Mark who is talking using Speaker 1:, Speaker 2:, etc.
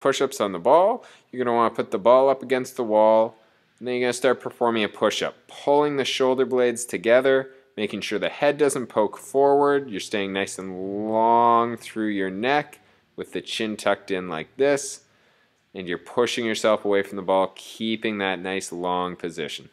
Speaker 1: push-ups on the ball. You're going to want to put the ball up against the wall. And then you're going to start performing a push-up, pulling the shoulder blades together, making sure the head doesn't poke forward. You're staying nice and long through your neck with the chin tucked in like this. And you're pushing yourself away from the ball, keeping that nice long position.